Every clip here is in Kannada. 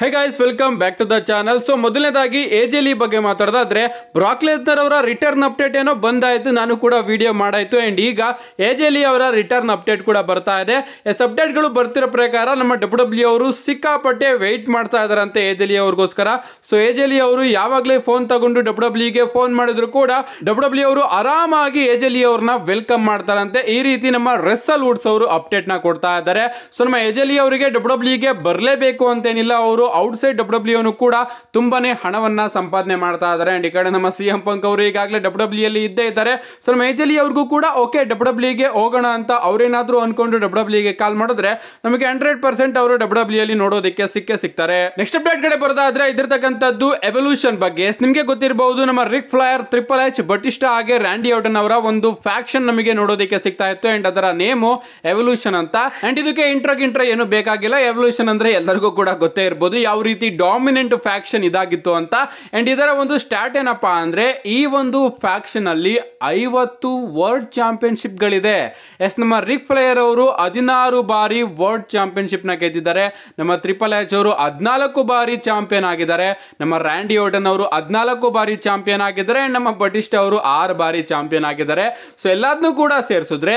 hey guys welcome back to the channel so ಮೊದಲನೇದಾಗಿ ಏಜೆಲಿ ಬಗ್ಗೆ ಮಾತಾಡೋದಾದ್ರೆ ಬ್ರಾಕ್ಲೆಸ್ನರ್ ಅವರ ರಿಟರ್ನ್ ಅಪ್ಡೇಟ್ ಏನೋ ಬಂದಾಯಿತು ನಾನು ಕೂಡ ವಿಡಿಯೋ ಮಾಡಾಯಿತು ಆ್ಯಂಡ್ ಈಗ ಏಜೆಲಿ ಅವರ ರಿಟರ್ನ್ ಅಪ್ಡೇಟ್ ಕೂಡ ಬರ್ತಾ ಇದೆ ಎಸ್ ಅಪ್ಡೇಟ್ಗಳು ಬರ್ತಿರೋ ಪ್ರಕಾರ ನಮ್ಮ ಡಬ್ಲ್ಯೂ ಡಬ್ಲ್ಯೂ e ಅವರು ಸಿಕ್ಕಾಪಟ್ಟೆ ವೆಯ್ಟ್ ಮಾಡ್ತಾ ಇದ್ದಾರಂತೆ ಎಜೆಲಿ ಅವ್ರಿಗೋಸ್ಕರ ಸೊ ಏಜೆಲಿ ಅವರು ಯಾವಾಗಲೇ ಫೋನ್ ತಗೊಂಡು ಡಬ್ಲ್ಯೂ ಡಬ್ಲ್ಯೂಗೆ ಫೋನ್ ಮಾಡಿದ್ರು ಕೂಡ ಡಬ್ಲ್ಯೂ ಡಬ್ಲ್ಯೂ e ಅವರು ಆರಾಮಾಗಿ ಏಜೆಲಿ ಅವ್ರನ್ನ ವೆಲ್ಕಮ್ ಮಾಡ್ತಾರಂತೆ ಈ ರೀತಿ ನಮ್ಮ ರೆಸ್ಸಲ್ ವುಡ್ಸ್ ಅವರು ಅಪ್ಡೇಟ್ನ ಕೊಡ್ತಾ ಇದ್ದಾರೆ ಸೊ ನಮ್ಮ ಏಜೆಲಿ ಅವರಿಗೆ ಡಬ್ಲ್ಯೂ ಡಬ್ಲ್ಯೂಗೆ e ಬರಲೇಬೇಕು ಅಂತೇನಿಲ್ಲ ಅವರು ಔಟ್ಸೈಡ್ ಡಬ್ಲ್ಯೂ ಡಬ್ಲ್ಯೂನು ಕೂಡ ತುಂಬಾನೇ ಹಣವನ್ನ ಸಂಪಾದನೆ ಮಾಡ್ತಾ ಇದಾರೆ ಅಂಡ್ ಈ ಕಡೆ ನಮ್ಮ ಸಿ ಎಂ ಪಂಕ್ ಅವರು ಈಗಾಗಲೇ ಡಬ್ಲ್ಯೂ e ಅಲ್ಲಿ ಇದ್ದೇ ಇದ್ದಾರೆ ಸೊ ನಮ್ಮ ಅವ್ರಿಗೂ ಕೂಡ ಓಕೆ ಡಬ್ಲ್ಯೂ ಡಬ್ಲ್ಯೂಗೆ ಹೋಗೋಣ ಅಂತ ಅವ್ರೇನಾದ್ರೂ ಅನ್ಕೊಂಡು ಡಬ್ಲ್ಯೂ ಡಬ್ಲ್ಯೂಗೆ ಕಾಲ್ ಮಾಡಿದ್ರೆ ನಮಗೆ ಹಂಡ್ರೆಡ್ ಪರ್ಸೆಂಟ್ ಅವರು ಡಬ್ಲ್ಯೂ ಡಬ್ಲ್ಯೂ ಅಲ್ಲಿ ನೋಡೋದಕ್ಕೆ ಸಿಕ್ಕೇ ಸಿಗ್ತಾರೆ ನೆಕ್ಸ್ಟ್ ಅಪ್ಡೇಟ್ ಕಡೆ ಬರೋದಾದ್ರೆ ಇದಿರ್ತಕ್ಕಂಥದ್ದು ಎವಲ್ಯೂಷನ್ ಬಗ್ಗೆ ನಿಮಗೆ ಗೊತ್ತಿರಬಹುದು ನಮ್ಮ Ric Flair triple H Batista ಹಾಗೆ ರ್ಯಾಂಡಿ ಔಟನ್ ಅವರ ಒಂದು ಫ್ಯಾಕ್ಷನ್ ನಮಗೆ ನೋಡೋದಕ್ಕೆ ಸಿಗ್ತಾ ಇತ್ತು ಅಂಡ್ ಅದರ ನೇಮು ಎವಲ್ಯೂಷನ್ ಅಂತ ಅಂಡ್ ಇದಕ್ಕೆ ಇಂಟ್ರಾಗ್ ಇಂಟ್ರಾ ಏನು ಬೇಕಾಗಿಲ್ಲ ಎವಲ್ಯೂಷನ್ ಅಂದ್ರೆ ಎಲ್ಲರಿಗೂ ಕೂಡ ಗೊತ್ತೇ ಇರಬಹುದು ಅಲ್ಲಿ ಯಾವ ರೀತಿ ಡಾಮಿನೆಂಟ್ ಫ್ಯಾಕ್ಷನ್ ಇದಾಗಿತ್ತು ಅಂತ ಅಂಡ್ ಇದರ ಒಂದು ಸ್ಟಾರ್ಟ್ ಏನಪ್ಪಾ ಅಂದ್ರೆ ಈ ಒಂದು ಫ್ಯಾಕ್ಷನ್ ಅಲ್ಲಿ ಐವತ್ತು ವರ್ಲ್ಡ್ ಚಾಂಪಿಯನ್ಶಿಪ್ ಗಳಿದೆ ಎಸ್ ನಮ್ಮ ರಿಕ್ ಫ್ಲೇಯರ್ ಅವರು ಹದಿನಾರು ಬಾರಿ ವರ್ಲ್ಡ್ ಚಾಂಪಿಯನ್ಶಿಪ್ ನ ಗೆದ್ದಿದ್ದಾರೆ ನಮ್ಮ ತ್ರಿಪಲ್ ಎಚ್ ಅವರು ಹದಿನಾಲ್ಕು ಬಾರಿ ಚಾಂಪಿಯನ್ ಆಗಿದ್ದಾರೆ ನಮ್ಮ ರ್ಯಾಂಡಿ ಓಟನ್ ಅವರು ಹದಿನಾಲ್ಕು ಬಾರಿ ಚಾಂಪಿಯನ್ ಆಗಿದ್ದಾರೆ ನಮ್ಮ ಬಟಿಸ್ಟ್ ಅವರು ಆರು ಬಾರಿ ಚಾಂಪಿಯನ್ ಆಗಿದ್ದಾರೆ ಸೊ ಎಲ್ಲದನ್ನೂ ಕೂಡ ಸೇರಿಸಿದ್ರೆ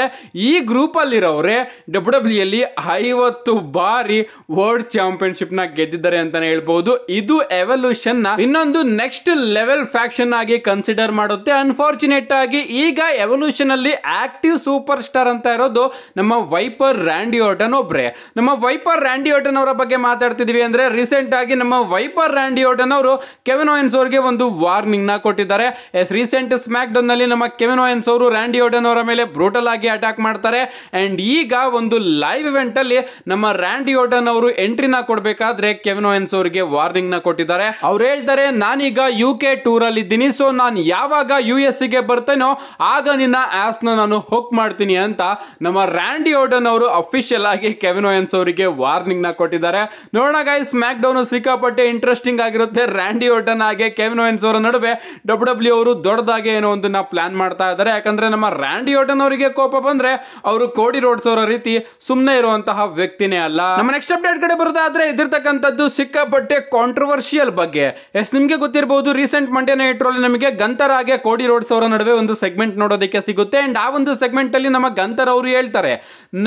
ಈ ಗ್ರೂಪ್ ಅಲ್ಲಿರೋರೆ ಡಬ್ಲ್ಯೂ ಡಬ್ಲ್ಯೂ ಅಲ್ಲಿ ಐವತ್ತು ಬಾರಿ ವರ್ಲ್ಡ್ ಚಾಂಪಿಯನ್ಶಿಪ್ ನ ಗೆದ್ದಿದ್ದಾರೆ ಮಾಡಿದ್ದಾರೆ ಅಂತಾನೆ ಹೇಳ್ಬಹುದು ಇದು ಎವಲ್ಯೂಷನ್ ನ ಇನ್ನೊಂದು ನೆಕ್ಸ್ಟ್ ಲೆವೆಲ್ ಫ್ಯಾಕ್ಷನ್ ಆಗಿ ಕನ್ಸಿಡರ್ ಮಾಡುತ್ತೆ ಅನ್ಫಾರ್ಚುನೇಟ್ ಆಗಿ ಈಗ ಎವಲ್ಯೂಷನ್ ಅಲ್ಲಿ ಆಕ್ಟಿವ್ ಸೂಪರ್ ಸ್ಟಾರ್ ಅಂತ ಇರೋದು ನಮ್ಮ ವೈಪರ್ ರ್ಯಾಂಡಿ ಓಟನ್ ಒಬ್ರೆ ನಮ್ಮ ವೈಪರ್ ರ್ಯಾಂಡಿ ಅವರ ಬಗ್ಗೆ ಮಾತಾಡ್ತಿದೀವಿ ಅಂದ್ರೆ ರೀಸೆಂಟ್ ಆಗಿ ನಮ್ಮ ವೈಪರ್ ರಾಂಡಿಯೋಟನ್ ಅವರು ಕೆವಿನ್ ಓಯನ್ಸ್ ಅವರಿಗೆ ಒಂದು ವಾರ್ನಿಂಗ್ ನ ಕೊಟ್ಟಿದ್ದಾರೆ ಎಸ್ ರೀಸೆಂಟ್ ಸ್ಮ್ಯಾಕ್ ಡೌನ್ ನಲ್ಲಿ ನಮ್ಮ ಕೆವಿನ್ ಓಯನ್ಸ್ ಅವರು ರ್ಯಾಂಡಿ ಅವರ ಮೇಲೆ ಬ್ರೂಟಲ್ ಆಗಿ ಅಟ್ಯಾಕ್ ಮಾಡ್ತಾರೆ ಅಂಡ್ ಈಗ ಒಂದು ಲೈವ್ ಇವೆಂಟ್ ಅಲ್ಲಿ ನಮ್ಮ ರ್ಯಾಂಡಿ ಓಟನ್ ಅವರು ಎಂಟ್ರಿನ ಕೊಡಬೇಕಾದ್ರೆ ಅವರಿಗೆ ವಾರ್ನಿಂಗ್ ನ ಕೊಟ್ಟಿದ್ದಾರೆ ಅವ್ರು ಹೇಳ್ತಾರೆ ನಾನೀಗ ಯು ಕೆ ಟೂರ್ ಅಲ್ಲಿ ಇದ್ದೀನಿ ಸೊ ನಾನು ಯಾವಾಗ ಯು ಎಸ್ ಗೆ ಬರ್ತೇನೋ ಆಗ ನಿನ್ನ ಆಸ್ ನಾನು ಹುಕ್ ಮಾಡ್ತೀನಿ ಅಂತ ನಮ್ಮ ರ್ಯಾಂಡಿ ಓಡನ್ ಅವರು ಅಫಿಷಿಯಲ್ ಆಗಿ ಕೆವಿನ್ ಕೆವಿನೋಯನ್ಸ್ ಅವರಿಗೆ ವಾರ್ನಿಂಗ್ ನ ಕೊಟ್ಟಿದ್ದಾರೆ ನೋಡೋಣ ಗೈಸ್ ಸ್ಮ್ಯಾಕ್ ಡೌನ್ ಸಿಕ್ಕಾಪಟ್ಟೆ ಇಂಟ್ರೆಸ್ಟಿಂಗ್ ಆಗಿರುತ್ತೆ ರ್ಯಾಂಡಿ ಓಟನ್ ಹಾಗೆ ಓಯನ್ಸ್ ಅವರ ನಡುವೆ ಡಬ್ಲ್ಯೂ ಡಬ್ಲ್ಯೂ e ಅವರು ದೊಡ್ಡದಾಗಿ ಏನೋ ಒಂದನ್ನ ಪ್ಲಾನ್ ಮಾಡ್ತಾ ಇದ್ದಾರೆ ಯಾಕಂದ್ರೆ ನಮ್ಮ ರ್ಯಾಂಡಿ ಓಟನ್ ಅವರಿಗೆ ಕೋಪ ಬಂದ್ರೆ ಅವರು ಕೋಡಿ ರೋಡ್ಸ್ ಅವರ ರೀತಿ ಸುಮ್ಮನೆ ಇರುವಂತಹ ವ್ಯಕ್ತಿನೇ ಅಲ್ಲ ನಮ್ಮ ನೆಕ್ಸ್ಟ್ ಅಪ್ಡೇಟ್ ಕಡೆ ಬರುತ್ತೆ ಆದ್ರೆ ಇದಿರ್ತಕ್ಕಂಥದ್ದು ಸಿಕ್ಕಾಪಟ್ಟೆ ಕಾಂಟ್ರವರ್ಷಿಯಲ್ ಬಗ್ಗೆ ಎಸ್ ನಿಮಗೆ ಗೊತ್ತಿರಬಹುದು ರೀಸೆಂಟ್ ಮಂಡ್ಯ ನೈಟ್ರಲ್ಲಿ ನಮಗೆ ಗಂತರ ಹಾಗೆ ಕೋಡಿ ರೋಡ್ಸ್ ಅವರ ನಡುವೆ ಒಂದು ಸೆಗ್ಮೆಂಟ್ ನೋಡೋದಕ್ಕೆ ಸಿಗುತ್ತೆ ಅಂಡ್ ಆ ಒಂದು ಸೆಗ್ಮೆಂಟ್ ಅಲ್ಲಿ ನಮ್ಮ ಗಂತರ್ ಅವರು ಹೇಳ್ತಾರೆ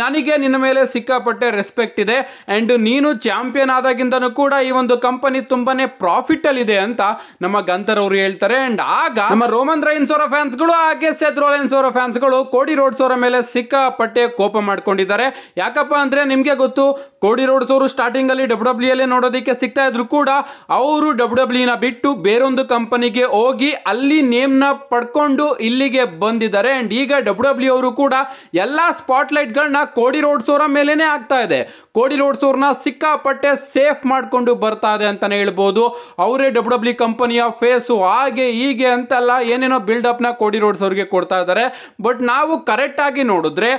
ನನಗೆ ನಿನ್ನ ಮೇಲೆ ಸಿಕ್ಕಾಪಟ್ಟೆ ರೆಸ್ಪೆಕ್ಟ್ ಇದೆ ಅಂಡ್ ನೀನು ಚಾಂಪಿಯನ್ ಆದಾಗಿಂದನೂ ಕೂಡ ಈ ಒಂದು ಕಂಪನಿ ತುಂಬಾನೇ ಪ್ರಾಫಿಟ್ ಅಲ್ಲಿ ಇದೆ ಅಂತ ನಮ್ಮ ಗಂತರ್ ಅವರು ಹೇಳ್ತಾರೆ ಅಂಡ್ ಆಗ ನಮ್ಮ ರೋಮನ್ ರೈನ್ಸ್ ಅವರ ಗಳು ಹಾಗೆ ಸೆತ್ ರೋಲೆನ್ಸ್ ಅವರ ಫ್ಯಾನ್ಸ್ಗಳು ಕೋಡಿ ರೋಡ್ಸ್ ಅವರ ಮೇಲೆ ಸಿಕ್ಕಾಪಟ್ಟೆ ಕೋಪ ಮಾಡ್ಕೊಂಡಿದ್ದಾರೆ ಯಾಕಪ್ಪ ಅಂದ್ರೆ ನಿಮಗೆ ಗೊತ್ತು ಕೋಡಿ ರೋಡ್ಸ್ ಅವರು ಸ್ಟಾರ್ಟಿಂಗ್ ಅಲ್ಲಿ ಡಬ್ಲ್ಯೂ ಡಬ್ಲ್ಯೂ ಎಲ್ಲೇ ನೋಡೋದಕ್ಕೆ ಸಿಗ್ತಾ ಇದ್ರು ಕೂಡ ಅವರು ಡಬ್ಲ್ಯೂ ಡಬ್ಲ್ಯೂನ e ಬಿಟ್ಟು ಬೇರೊಂದು ಕಂಪನಿಗೆ ಹೋಗಿ ಅಲ್ಲಿ ನೇಮ್ನ ಪಡ್ಕೊಂಡು ಇಲ್ಲಿಗೆ ಬಂದಿದ್ದಾರೆ ಅಂಡ್ ಈಗ ಡಬ್ಲ್ಯೂ ಡಬ್ಲ್ಯೂ e ಅವರು ಕೂಡ ಎಲ್ಲ ಸ್ಪಾಟ್ಲೈಟ್ಗಳನ್ನ ಕೋಡಿ ರೋಡ್ ಅವರ ಆಗ್ತಾ ಇದೆ ಕೋಡಿ ರೋಡ್ಸ್ ಸಿಕ್ಕಾಪಟ್ಟೆ ಸೇಫ್ ಮಾಡ್ಕೊಂಡು ಬರ್ತಾ ಇದೆ ಅಂತಲೇ ಹೇಳ್ಬೋದು ಅವರೇ ಡಬ್ಲ್ಯೂ ಡಬ್ಲ್ಯೂ ಕಂಪನಿಯ ಫೇಸು ಹಾಗೆ ಹೀಗೆ ಅಂತೆಲ್ಲ ಏನೇನೋ ಬಿಲ್ಡಪ್ನ ಕೋಡಿ ರೋಡ್ಸ್ ಅವ್ರಿಗೆ ಕೊಡ್ತಾ ಇದ್ದಾರೆ ಬಟ್ ನಾವು ಕರೆಕ್ಟಾಗಿ ನೋಡಿದ್ರೆ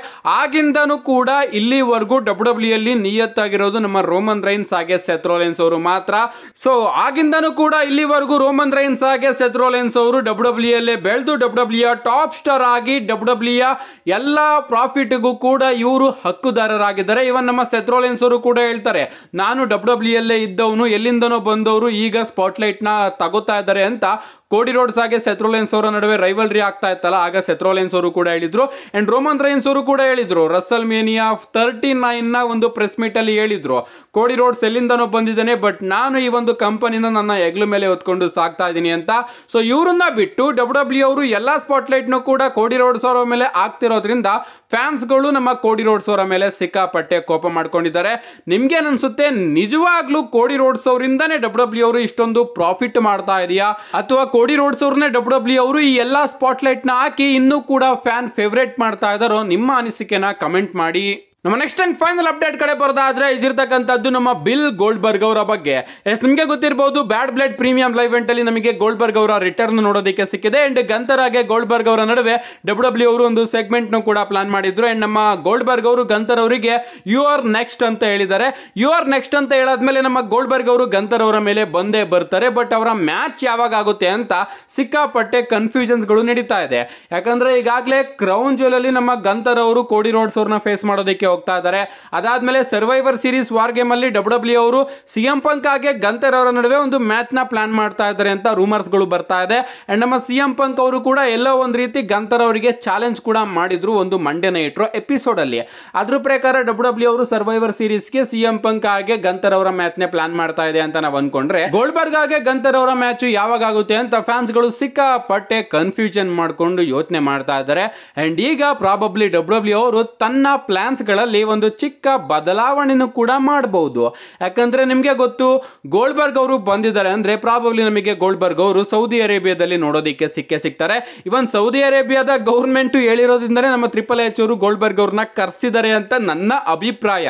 ಆಗಿಂದನೂ ಕೂಡ ಇಲ್ಲಿವರೆಗೂ ಡಬ್ಲ್ಯೂ ಡಬ್ಲ್ಯೂ e ಅಲ್ಲಿ ನಿಯತ್ತಾಗಿರೋದು ನಮ್ಮ ರೋಮನ್ ರೈನ್ಸ್ ಹಾಗೆ ಸೆತ್ರೋ ರೋಲೆನ್ಸ್ ಅವರು ಮಾತ್ರ ಸೊ ಆಗಿಂದನೂ ಕೂಡ ಇಲ್ಲಿವರೆಗೂ ರೋಮನ್ ರೈನ್ಸ್ ಹಾಗೆ ಸೆತ್ ರೋಲೆನ್ಸ್ ಅವರು ಡಬ್ಲ್ಯೂ ಡಬ್ಲ್ಯೂ ಬೆಳೆದು ಡಬ್ಲ್ಯೂ ಡಬ್ಲ್ಯೂ ಟಾಪ್ ಸ್ಟಾರ್ ಆಗಿ ಡಬ್ಲ್ಯೂ e ಡಬ್ಲ್ಯೂ ಎಲ್ಲ ಪ್ರಾಫಿಟ್ಗೂ ಕೂಡ ಇವರು ಹಕ್ಕುದಾರರಾಗಿದ್ದಾರೆ ಇವನ್ ನಮ್ಮ ಸೆತ್ ರೋಲೆನ್ಸ್ ಅವರು ಕೂಡ ಹೇಳ್ತಾರೆ ನಾನು ಡಬ್ಲ್ಯೂ e ಡಬ್ಲ್ಯೂ ಇದ್ದವನು ಎಲ್ಲಿಂದನೋ ಬಂದವರು ಈಗ ಸ್ಪಾಟ್ಲೈಟ್ ನ ತಗೋತಾ ಇದ್ದಾರೆ ಅಂತ ಕೋಡಿ ರೋಡ್ಸ್ ಹಾಗೆ ಸೆತ್ರೋಲೆನ್ಸ್ ಅವರ ನಡುವೆ ರೈವಲ್ರಿ ಆಗ್ತಾ ಇತ್ತಲ್ಲ ಆಗ ಸೆತ್ರೋಲೆನ್ಸ್ ಅವರು ಕೂಡ ಹೇಳಿದ್ರು ಅಂಡ್ ರೋಮನ್ ರೈನ್ಸ್ ಅವರು ಕೂಡ ಹೇಳಿದ್ರು ರಸಲ್ ಮೇನಿಯಾ ತರ್ಟಿ ನೈನ್ ನ ಒಂದು ಪ್ರೆಸ್ ಮೀಟ್ ಅಲ್ಲಿ ಹೇಳಿದ್ರು ಕೋಡಿ ರೋಡ್ಸ್ ಎಲ್ಲಿಂದನೋ ಬಂದಿದ್ದಾನೆ ಬಟ್ ನಾನು ಈ ಒಂದು ಕಂಪನಿನ ನನ್ನ ಹೆಗ್ಲು ಮೇಲೆ ಹೊತ್ಕೊಂಡು ಸಾಕ್ತಾ ಇದ್ದೀನಿ ಅಂತ ಸೊ ಇವರನ್ನ ಬಿಟ್ಟು ಡಬ್ಲ್ಯೂ ಡಬ್ಲ್ಯೂ e ಅವರು ಎಲ್ಲಾ ಸ್ಪಾಟ್ಲೈಟ್ ನೂ ಕೂಡ ಕೋಡಿ ರೋಡ್ಸ್ ಅವರ ಮೇಲೆ ಆಗ್ತಿರೋದ್ರಿಂದ ಫ್ಯಾನ್ಸ್ ಗಳು ನಮ್ಮ ಕೋಡಿ ರೋಡ್ಸ್ ಅವರ ಮೇಲೆ ಸಿಕ್ಕಾಪಟ್ಟೆ ಕೋಪ ಮಾಡ್ಕೊಂಡಿದ್ದಾರೆ ನಿಮ್ಗೆ ಅನ್ಸುತ್ತೆ ನಿಜವಾಗ್ಲೂ ಕೋಡಿ ರೋಡ್ಸ್ ಅವರಿಂದನೇ ಡಬ್ಲ್ಯೂ ಡಬ್ಲ್ಯೂ e ಅವರು ಇಷ್ಟೊಂದು ಪ್ರಾಫಿಟ್ ಮಾಡ್ತಾ ಇದೆಯಾ ಅಥವಾ ಕೋಡಿ ರೋಡ್ಸ್ ಅವ್ರನ್ನೇ ಡಬ್ಲ್ಯೂ ಡಬ್ಲ್ಯೂ e ಅವರು ಈ ಎಲ್ಲ ಸ್ಪಾಟ್ಲೈಟ್ನ ಹಾಕಿ ಇನ್ನೂ ಕೂಡ ಫ್ಯಾನ್ ಫೇವ್ರೇಟ್ ಮಾಡ್ತಾ ಇದ್ದಾರೋ ನಿಮ್ಮ ಅನಿಸಿಕೆನ ಕಮೆಂಟ್ ಮಾಡಿ ನಮ್ಮ ನೆಕ್ಸ್ಟ್ ಅಂಡ್ ಫೈನಲ್ ಅಪ್ಡೇಟ್ ಕಡೆ ಬರೋದಾದ್ರೆ ಇದಿರ್ತಕ್ಕಂಥದ್ದು ನಮ್ಮ ಬಿಲ್ ಗೋಲ್ಡ್ ಬರ್ಗ್ ಅವರ ಬಗ್ಗೆ ಎಸ್ ನಿಮಗೆ ಗೊತ್ತಿರಬಹುದು ಬ್ಯಾಡ್ ಬ್ಲಡ್ ಪ್ರೀಮಿಯಂ ಲೈವ್ ಅಲ್ಲಿ ನಮಗೆ ಗೋಲ್ಡ್ ಬರ್ಗ್ ಅವರ ರಿಟರ್ನ್ ನೋಡೋದಕ್ಕೆ ಸಿಕ್ಕಿದೆ ಅಂಡ್ ಗಂತರಾಗೆ ಗೋಲ್ಡ್ ಬರ್ಗ್ ಅವರ ನಡುವೆ ಡಬ್ಲ್ಯೂ ಡಬ್ಲ್ಯೂ ಅವರು ಒಂದು ಸೆಗ್ಮೆಂಟ್ ಕೂಡ ಪ್ಲಾನ್ ಮಾಡಿದ್ರು ಅಂಡ್ ನಮ್ಮ ಗೋಲ್ಡ್ ಬರ್ಗ್ ಅವರು ಗಂತರ್ ಅವರಿಗೆ ಯು ಆರ್ ನೆಕ್ಸ್ಟ್ ಅಂತ ಹೇಳಿದ್ದಾರೆ ಯು ಆರ್ ನೆಕ್ಸ್ಟ್ ಅಂತ ಹೇಳಾದ್ಮೇಲೆ ನಮ್ಮ ಗೋಲ್ಡ್ ಬರ್ಗ್ ಅವರು ಗಂತರ್ ಅವರ ಮೇಲೆ ಬಂದೇ ಬರ್ತಾರೆ ಬಟ್ ಅವರ ಮ್ಯಾಚ್ ಯಾವಾಗ ಆಗುತ್ತೆ ಅಂತ ಸಿಕ್ಕಾಪಟ್ಟೆ ಕನ್ಫ್ಯೂಷನ್ಸ್ಗಳು ನಡೀತಾ ಇದೆ ಯಾಕಂದ್ರೆ ಈಗಾಗಲೇ ಕ್ರೌನ್ ಜುವೆಲ್ ಅಲ್ಲಿ ನಮ್ಮ ಗಂತರ್ ಅವರು ಕೋಡಿ ರೋಡ್ಸ್ ಅವ್ರನ್ನ ಫೇಸ್ ಮಾಡೋದಕ್ಕೆ ಮಾಡೋಕ್ಕೆ ಹೋಗ್ತಾ ಇದ್ದಾರೆ ಅದಾದ್ಮೇಲೆ ಸರ್ವೈವರ್ ಸೀರೀಸ್ ವಾರ್ ಗೇಮ್ ಅಲ್ಲಿ ಡಬ್ಲ್ಯೂ ಡಬ್ಲ್ಯೂ e ಅವರು ಸಿಎಂ ಪಂಕ್ ಹಾಗೆ ಗಂತರ್ ಅವರ ನಡುವೆ ಒಂದು ಮ್ಯಾಚ್ ನ ಪ್ಲಾನ್ ಮಾಡ್ತಾ ಇದ್ದಾರೆ ಅಂತ ರೂಮರ್ಸ್ ಗಳು ಬರ್ತಾ ಇದೆ ಅಂಡ್ ನಮ್ಮ ಸಿಎಂ ಪಂಕ್ ಅವರು ಕೂಡ ಎಲ್ಲೋ ಒಂದು ರೀತಿ ಗಂತರ್ ಅವರಿಗೆ ಚಾಲೆಂಜ್ ಕೂಡ ಮಾಡಿದ್ರು ಒಂದು ಮಂಡೇ ಇಟ್ಟರು ಎಪಿಸೋಡ್ ಅಲ್ಲಿ ಅದ್ರ ಪ್ರಕಾರ ಡಬ್ಲ್ಯೂ ಡಬ್ಲ್ಯೂ e ಅವರು ಸರ್ವೈವರ್ ಸೀರೀಸ್ ಗೆ ಸಿಎಂ ಪಂಕ್ ಹಾಗೆ ಗಂತರ್ ಅವರ ಮ್ಯಾಚ್ ಪ್ಲಾನ್ ಮಾಡ್ತಾ ಇದೆ ಅಂತ ನಾವು ಅನ್ಕೊಂಡ್ರೆ ಗೋಲ್ಬರ್ಗ್ ಹಾಗೆ ಗಂತರ್ ಅವರ ಮ್ಯಾಚ್ ಯಾವಾಗ ಆಗುತ್ತೆ ಅಂತ ಫ್ಯಾನ್ಸ್ ಗಳು ಸಿಕ್ಕಾಪಟ್ಟೆ ಕನ್ಫ್ಯೂಷನ್ ಮಾಡಿಕೊಂಡು ಯೋಚನೆ ಮಾಡ್ತಾ ಇದ್ದಾರೆ ಅಂಡ್ ಈಗ ಪ್ರಾಬಬ್ಲಿ ಡಬ್ಲ್ಯೂ ಡಬ್ಲ್ಯೂ ಅವರು ತನ್ನ ಪ್ಲಾನ್ಸ್ ಸಂಖ್ಯೆಗಳಲ್ಲಿ ಒಂದು ಚಿಕ್ಕ ಬದಲಾವಣೆಯನ್ನು ಕೂಡ ಮಾಡಬಹುದು ಯಾಕಂದರೆ ನಿಮಗೆ ಗೊತ್ತು ಗೋಲ್ಬರ್ಗ್ ಅವರು ಬಂದಿದ್ದಾರೆ ಅಂದರೆ ಪ್ರಾಬಬ್ಲಿ ನಮಗೆ ಗೋಲ್ಬರ್ಗ್ ಅವರು ಸೌದಿ ಅರೇಬಿಯಾದಲ್ಲಿ ನೋಡೋದಕ್ಕೆ ಸಿಕ್ಕೇ ಸಿಗ್ತಾರೆ ಇವನ್ ಸೌದಿ ಅರೇಬಿಯಾದ ಗೌರ್ಮೆಂಟು ಹೇಳಿರೋದ್ರಿಂದಲೇ ನಮ್ಮ ತ್ರಿಪಲ್ ಎಚ್ ಅವರು ಗೋಲ್ಬರ್ಗ್ ಅವ್ರನ್ನ ಕರೆಸಿದ್ದಾರೆ ಅಂತ ನನ್ನ ಅಭಿಪ್ರಾಯ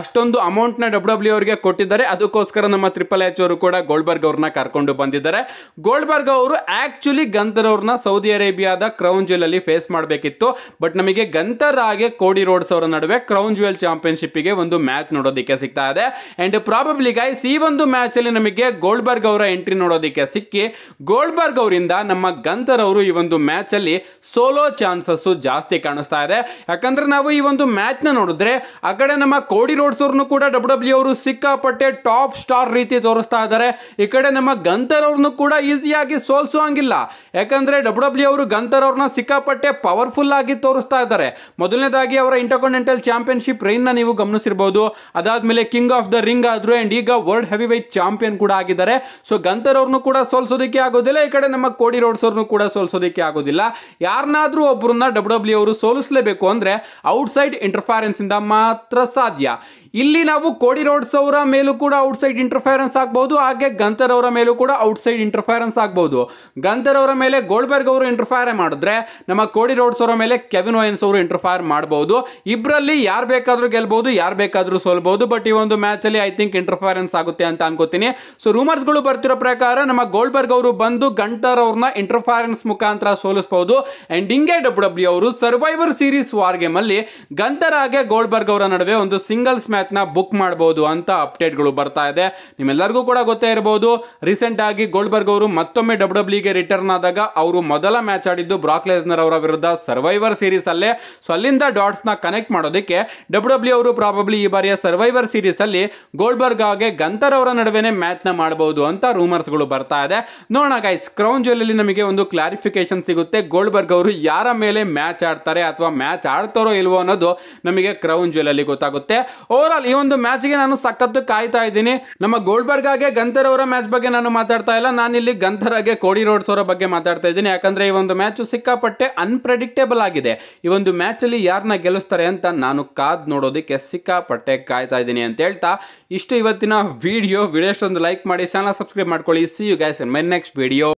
ಅಷ್ಟೊಂದು ಅಮೌಂಟ್ನ ಡಬ್ಲ್ಯೂ ಡಬ್ಲ್ಯೂ e ಅವರಿಗೆ ಕೊಟ್ಟಿದ್ದಾರೆ ಅದಕ್ಕೋಸ್ಕರ ನಮ್ಮ ತ್ರಿಪಲ್ ಎಚ್ ಅವರು ಕೂಡ ಗೋಲ್ಬರ್ಗ್ ಅವ್ರನ್ನ ಕರ್ಕೊಂಡು ಬಂದಿದ್ದಾರೆ ಗೋಲ್ಬರ್ಗ್ ಅವರು ಆ್ಯಕ್ಚುಲಿ ಗಂಧರ್ ಅವ್ರನ್ನ ಸೌದಿ ಅರೇಬಿಯಾದ ಕ್ರೌನ್ ಜೈಲಲ್ಲಿ ಫೇಸ್ ಮಾಡಬೇಕಿತ್ತು ಬಟ್ ನಮಗೆ ಗಂಧರ್ ಹಾಗೆ ಕೋಡಿ ರೋಡ್ಸ್ ಅವರ ನಡುವೆ ಕ್ರೌನ್ ಜುವೆಲ್ ಚಾಂಪಿಯನ್ಶಿಪ್ಗೆ ಒಂದು ಮ್ಯಾಚ್ ನೋಡೋದಕ್ಕೆ ಸಿಗ್ತಾ ಇದೆ ಅಂಡ್ ಪ್ರಾಬಬ್ಲಿ ಗೈಸ್ ಈ ಒಂದು ಮ್ಯಾಚ್ ಅಲ್ಲಿ ನಮಗೆ ಗೋಲ್ಬರ್ಗ್ ಅವರ ಎಂಟ್ರಿ ನೋಡೋದಕ್ಕೆ ಸಿಕ್ಕಿ ಗೋಲ್ಬರ್ಗ್ ಅವರಿಂದ ನಮ್ಮ ಗಂತರ್ ಅವರು ಈ ಒಂದು ಮ್ಯಾಚ್ ಅಲ್ಲಿ ಸೋಲೋ ಚಾನ್ಸಸ್ ಜಾಸ್ತಿ ಕಾಣಿಸ್ತಾ ಇದೆ ಯಾಕಂದ್ರೆ ನಾವು ಈ ಒಂದು ಮ್ಯಾಚ್ ನ ನೋಡಿದ್ರೆ ಆ ಕಡೆ ನಮ್ಮ ಕೋಡಿ ರೋಡ್ಸ್ ಅವ್ರನ್ನು ಕೂಡ ಡಬ್ಲ್ಯೂ ಡಬ್ಲ್ಯೂ e ಅವರು ಸಿಕ್ಕಾಪಟ್ಟೆ ಟಾಪ್ ಸ್ಟಾರ್ ರೀತಿ ತೋರಿಸ್ತಾ ಇದ್ದಾರೆ ಈ ಕಡೆ ನಮ್ಮ ಗಂತರ್ ಅವ್ರನ್ನು ಕೂಡ ಈಸಿಯಾಗಿ ಸೋಲ್ಸುವಂಗಿಲ್ಲ ಯಾಕಂದ್ರೆ ಡಬ್ಲ್ಯೂ ಡಬ್ಲ್ಯೂ e ಅವರು ಗಂತರ್ ಅವ್ರನ್ನ ಸಿಕ್ಕಾಪಟ್ಟೆ ಪವರ್ಫುಲ್ ಆಗಿ ತೋರಿಸ್ತಾ ಇದ್ದಾರೆ ಮೊದಲನೇದಾಗಿ ಅವರ ಇಂಟರ್ಕಾಂಟಿನೆಂಟಲ್ ಚಾಂಪಿಯನ್ಶಿಪ್ ರೈನ್ನ ನೀವು ಗಮನಿಸಿರ್ಬೋದು ಅದಾದ್ಮೇಲೆ ಕಿಂಗ್ ಆಫ್ ದ ರಿಂಗ್ ಆದ್ರು ಅಂಡ್ ಈಗ ವರ್ಲ್ಡ್ ಹೆವಿ ವೈಟ್ ಚಾಂಪಿಯನ್ ಕೂಡ ಆಗಿದ್ದಾರೆ ಸೊ ಗಂತರ್ ಅವ್ರನ್ನು ಕೂಡ ಸೋಲ್ಸೋದಕ್ಕೆ ಆಗೋದಿಲ್ಲ ಈ ಕಡೆ ನಮ್ಮ ಕೋಡಿ ರೋಡ್ಸ್ ಅವ್ರನ್ನು ಕೂಡ ಸೋಲ್ಸೋದಕ್ಕೆ ಆಗೋದಿಲ್ಲ ಯಾರನ್ನಾದ್ರೂ ಒಬ್ಬರನ್ನ ಡಬ್ಲ್ಯೂ ಡಬ್ಲ್ಯೂ e ಅವರು ಸೋಲಿಸಲೇಬೇಕು ಅಂದ್ರೆ ಔಟ್ಸೈಡ್ ಇಂಟರ್ಫಾರೆನ್ಸ್ ಇಂದ ಮಾತ್ರ ಸಾಧ್ಯ ಇಲ್ಲಿ ನಾವು ಕೋಡಿ ರೋಡ್ಸ್ ಅವರ ಮೇಲೂ ಕೂಡ ಔಟ್ಸೈಡ್ ಇಂಟರ್ಫೈರೆನ್ಸ್ ಆಗಬಹುದು ಹಾಗೆ ಗಂತರ್ ಅವರ ಮೇಲೂ ಕೂಡ ಔಟ್ಸೈಡ್ ಇಂಟರ್ಫೈರೆನ್ಸ್ ಆಗಬಹುದು ಗಂತರ್ ಅವರ ಮೇಲೆ ಗೋಲ್ಬರ್ಗ್ ಅವರು ಇಂಟರ್ಫೈರ್ ಮಾಡಿದ್ರೆ ನಮ್ಮ ಕೋಡಿ ರೋಡ್ಸ್ ಅವರ ಮೇಲೆ ಕೆವಿನ್ ಓಯನ್ಸ್ ಅವರು ಇಂಟರ್ಫೈರ್ ಮಾಡಬಹುದು ಇಬ್ಬರಲ್ಲಿ ಯಾರು ಬೇಕಾದರೂ ಗೆಲ್ಬಹುದು ಯಾರು ಬೇಕಾದರೂ ಸೋಲ್ಬಹುದು ಬಟ್ ಈ ಒಂದು ಮ್ಯಾಚ್ ಅಲ್ಲಿ ಐ ಥಿಂಕ್ ಇಂಟರ್ಫೈರೆನ್ಸ್ ಆಗುತ್ತೆ ಅಂತ ಅನ್ಕೋತೀನಿ ಸೊ ರೂಮರ್ಸ್ ಗಳು ಬರ್ತಿರೋ ಪ್ರಕಾರ ನಮ್ಮ ಗೋಲ್ಬರ್ಗ್ ಅವರು ಬಂದು ಗಂಟರ್ ಅವ್ರನ್ನ ಇಂಟರ್ಫೈರೆನ್ಸ್ ಮುಖಾಂತರ ಸೋಲಿಸಬಹುದು ಅಂಡ್ ಹಿಂಗೆ ಡಬ್ಲ್ಯೂ ಅವರು ಸರ್ವೈವರ್ ಸೀರೀಸ್ ವಾರ್ ಗೇಮ್ ಅಲ್ಲಿ ಗಂಟರ್ ಹಾಗೆ ಗೋಲ್ಬರ್ಗ್ ಅವರ ನಡುವೆ ಒಂದು ಸಿಂಗಲ್ಸ್ ಮ್ಯಾಚ್ ಮ್ಯಾಚ್ನ ಬುಕ್ ಮಾಡ್ಬೋದು ಅಂತ ಅಪ್ಡೇಟ್ಗಳು ಬರ್ತಾ ಇದೆ ನಿಮ್ಮೆಲ್ಲರಿಗೂ ಕೂಡ ಗೊತ್ತೇ ಇರಬಹುದು ರೀಸೆಂಟ್ ಆಗಿ ಗೋಲ್ಬರ್ಗ್ ಅವರು ಮತ್ತೊಮ್ಮೆ ಡಬ್ಲ್ಯೂ ಡಬ್ಲ್ಯೂಗೆ ರಿಟರ್ನ್ ಆದಾಗ ಅವರು ಮೊದಲ ಮ್ಯಾಚ್ ಆಡಿದ್ದು ಬ್ರಾಕ್ ಅವರ ವಿರುದ್ಧ ಸರ್ವೈವರ್ ಸೀರೀಸ್ ಅಲ್ಲೇ ಸೊ ಅಲ್ಲಿಂದ ನ ಕನೆಕ್ಟ್ ಮಾಡೋದಕ್ಕೆ ಡಬ್ಲ್ಯೂ e ಅವರು ಪ್ರಾಬಬ್ಲಿ ಈ ಬಾರಿಯ ಸರ್ವೈವರ್ ಸೀರೀಸ್ ಅಲ್ಲಿ ಗೋಲ್ಬರ್ಗ್ ಆಗಿ ಗಂತರ್ ಅವರ ನಡುವೆನೇ ಮ್ಯಾಚ್ನ ಮಾಡಬಹುದು ಅಂತ ರೂಮರ್ಸ್ ಗಳು ಬರ್ತಾ ಇದೆ ನೋಡೋಣ ಗೈಸ್ ಕ್ರೌನ್ ಜ್ಯುವೆಲಲ್ಲಿ ನಮಗೆ ಒಂದು ಕ್ಲಾರಿಫಿಕೇಶನ್ ಸಿಗುತ್ತೆ ಗೋಲ್ಬರ್ಗ್ ಅವರು ಯಾರ ಮೇಲೆ ಮ್ಯಾಚ್ ಆಡ್ತಾರೆ ಅಥವಾ ಮ್ಯಾಚ್ ಆಡ್ತಾರೋ ಇಲ್ವೋ ಅನ್ನೋದು ನಮಗೆ ಕ್ರೌನ್ ಅಲ್ಲಿ ಗೊತ್ತಾಗುತ್ತೆ ಓವರ್ ಈ ಒಂದು ಗೆ ನಾನು ಸಖತ್ತು ಕಾಯ್ತಾ ಇದ್ದೀನಿ ನಮ್ಮ ಗೋಲ್ಬರ್ಗ್ ಆಗಿ ಗಂಧರ್ ಅವರ ಮ್ಯಾಚ್ ಬಗ್ಗೆ ನಾನು ಮಾತಾಡ್ತಾ ಇಲ್ಲ ನಾನು ಇಲ್ಲಿ ಗಂಧರ್ ಆಗಿ ಕೋಡಿ ರೋಡ್ಸ್ ಅವರ ಬಗ್ಗೆ ಮಾತಾಡ್ತಾ ಇದ್ದೀನಿ ಯಾಕಂದ್ರೆ ಈ ಒಂದು ಮ್ಯಾಚ್ ಸಿಕ್ಕಾಪಟ್ಟೆ ಅನ್ಪ್ರೆಡಿಕ್ಟೇಬಲ್ ಆಗಿದೆ ಈ ಒಂದು ಮ್ಯಾಚ್ ಅಲ್ಲಿ ಯಾರನ್ನ ಗೆಲ್ಲಿಸ್ತಾರೆ ಅಂತ ನಾನು ಕಾದ್ ನೋಡೋದಕ್ಕೆ ಸಿಕ್ಕಾಪಟ್ಟೆ ಕಾಯ್ತಾ ಇದ್ದೀನಿ ಅಂತ ಹೇಳ್ತಾ ಇಷ್ಟು ಇವತ್ತಿನ ವಿಡಿಯೋ ವಿಡಿಯೋ ಒಂದು ಲೈಕ್ ಮಾಡಿ ಚಾನಲ್ ಸಬ್ಸ್ಕ್ರೈಬ್ ಮಾಡ್ಕೊಳ್ಳಿ see you guys my next video